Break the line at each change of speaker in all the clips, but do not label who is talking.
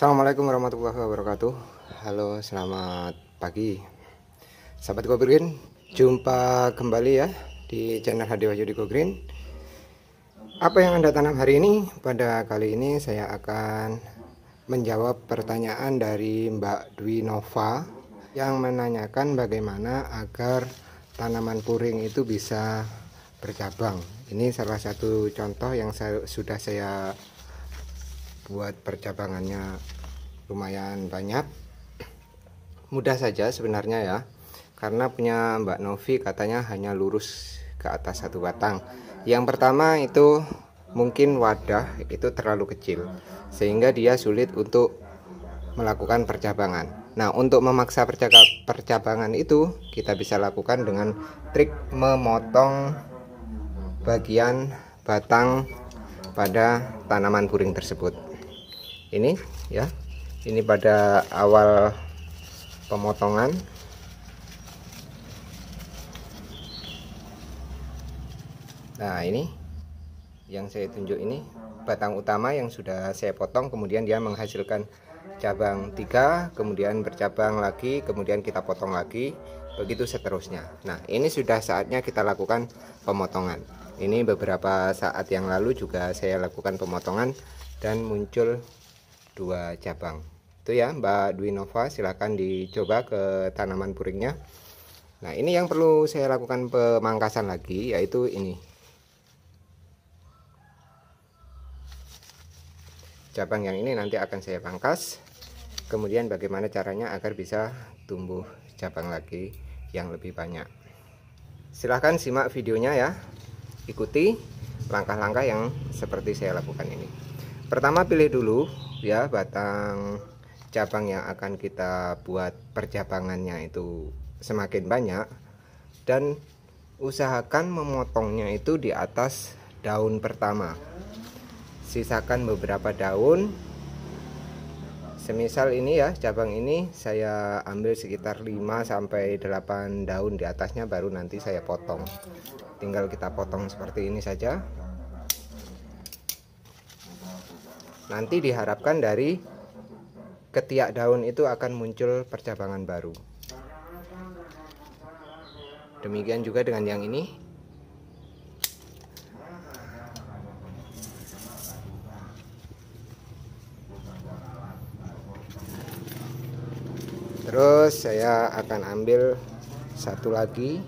Assalamualaikum warahmatullahi wabarakatuh Halo selamat pagi Sahabat Go Green Jumpa kembali ya Di channel Hadi Wahyudi Go Green Apa yang anda tanam hari ini Pada kali ini saya akan Menjawab pertanyaan dari Mbak Dwi Nova Yang menanyakan bagaimana agar Tanaman puring itu bisa Bercabang Ini salah satu contoh yang saya, sudah saya buat percabangannya lumayan banyak mudah saja sebenarnya ya karena punya Mbak Novi katanya hanya lurus ke atas satu batang yang pertama itu mungkin wadah itu terlalu kecil sehingga dia sulit untuk melakukan percabangan nah untuk memaksa percabangan itu kita bisa lakukan dengan trik memotong bagian batang pada tanaman puring tersebut ini ya ini pada awal pemotongan nah ini yang saya tunjuk ini batang utama yang sudah saya potong kemudian dia menghasilkan cabang tiga kemudian bercabang lagi kemudian kita potong lagi begitu seterusnya nah ini sudah saatnya kita lakukan pemotongan ini beberapa saat yang lalu juga saya lakukan pemotongan dan muncul dua cabang itu ya Mbak Dwi Nova silahkan dicoba ke tanaman puringnya nah ini yang perlu saya lakukan pemangkasan lagi yaitu ini cabang yang ini nanti akan saya pangkas kemudian bagaimana caranya agar bisa tumbuh cabang lagi yang lebih banyak silahkan simak videonya ya ikuti langkah-langkah yang seperti saya lakukan ini pertama pilih dulu ya batang cabang yang akan kita buat percabangannya itu semakin banyak dan usahakan memotongnya itu di atas daun pertama sisakan beberapa daun semisal ini ya cabang ini saya ambil sekitar 5 sampai 8 daun di atasnya baru nanti saya potong tinggal kita potong seperti ini saja Nanti diharapkan dari ketiak daun itu akan muncul percabangan baru. Demikian juga dengan yang ini. Terus saya akan ambil satu lagi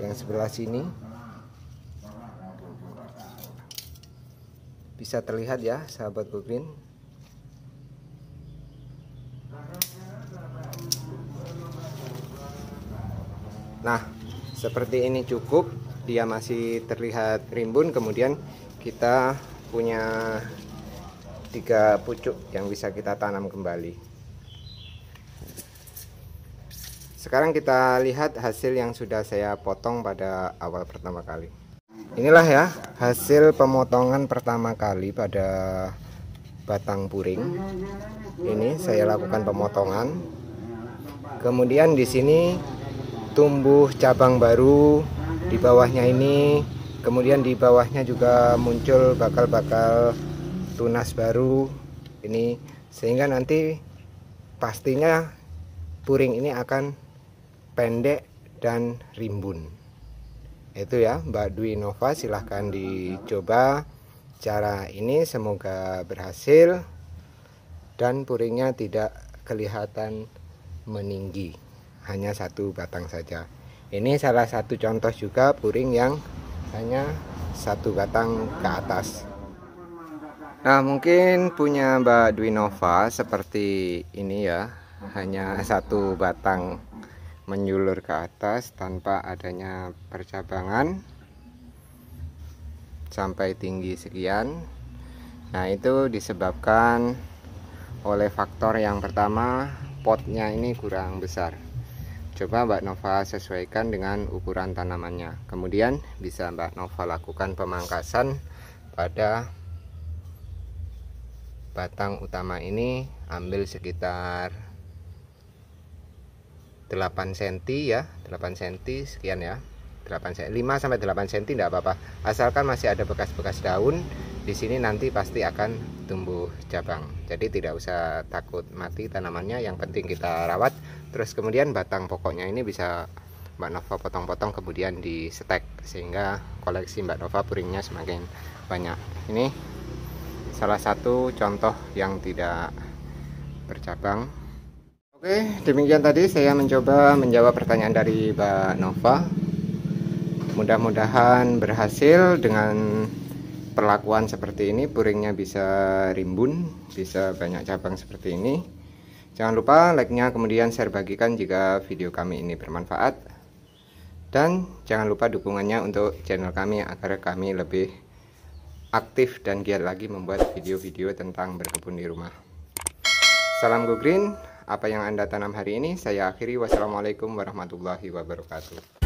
yang sebelah sini. bisa terlihat ya sahabat Green nah seperti ini cukup dia masih terlihat rimbun kemudian kita punya tiga pucuk yang bisa kita tanam kembali sekarang kita lihat hasil yang sudah saya potong pada awal pertama kali inilah ya hasil pemotongan pertama kali pada batang puring
ini saya lakukan
pemotongan kemudian di sini tumbuh cabang baru di bawahnya ini kemudian di bawahnya juga muncul bakal-bakal tunas baru ini sehingga nanti pastinya puring ini akan pendek dan rimbun itu ya Mbak Dwi Nova silahkan dicoba cara ini semoga berhasil dan puringnya tidak kelihatan meninggi hanya satu batang saja ini salah satu contoh juga puring yang hanya satu batang ke atas nah mungkin punya Mbak Dwi Nova seperti ini ya hanya satu batang menyulur ke atas tanpa adanya percabangan sampai tinggi sekian nah itu disebabkan oleh faktor yang pertama potnya ini kurang besar coba Mbak Nova sesuaikan dengan ukuran tanamannya kemudian bisa Mbak Nova lakukan pemangkasan pada batang utama ini ambil sekitar 8 cm ya 8 cm sekian ya 8 cm, 5 sampai 8 cm tidak apa-apa asalkan masih ada bekas-bekas daun di sini nanti pasti akan tumbuh cabang jadi tidak usah takut mati tanamannya yang penting kita rawat terus kemudian batang pokoknya ini bisa Mbak Nova potong-potong kemudian di stek sehingga koleksi Mbak Nova puringnya semakin banyak ini salah satu contoh yang tidak bercabang Oke, demikian tadi saya mencoba menjawab pertanyaan dari Mbak Nova. Mudah-mudahan berhasil dengan perlakuan seperti ini, puringnya bisa rimbun, bisa banyak cabang seperti ini. Jangan lupa like-nya, kemudian share bagikan jika video kami ini bermanfaat. Dan jangan lupa dukungannya untuk channel kami agar kami lebih aktif dan giat lagi membuat video-video tentang berkebun di rumah. Salam Go Green, apa yang Anda tanam hari ini. Saya akhiri wassalamualaikum warahmatullahi wabarakatuh.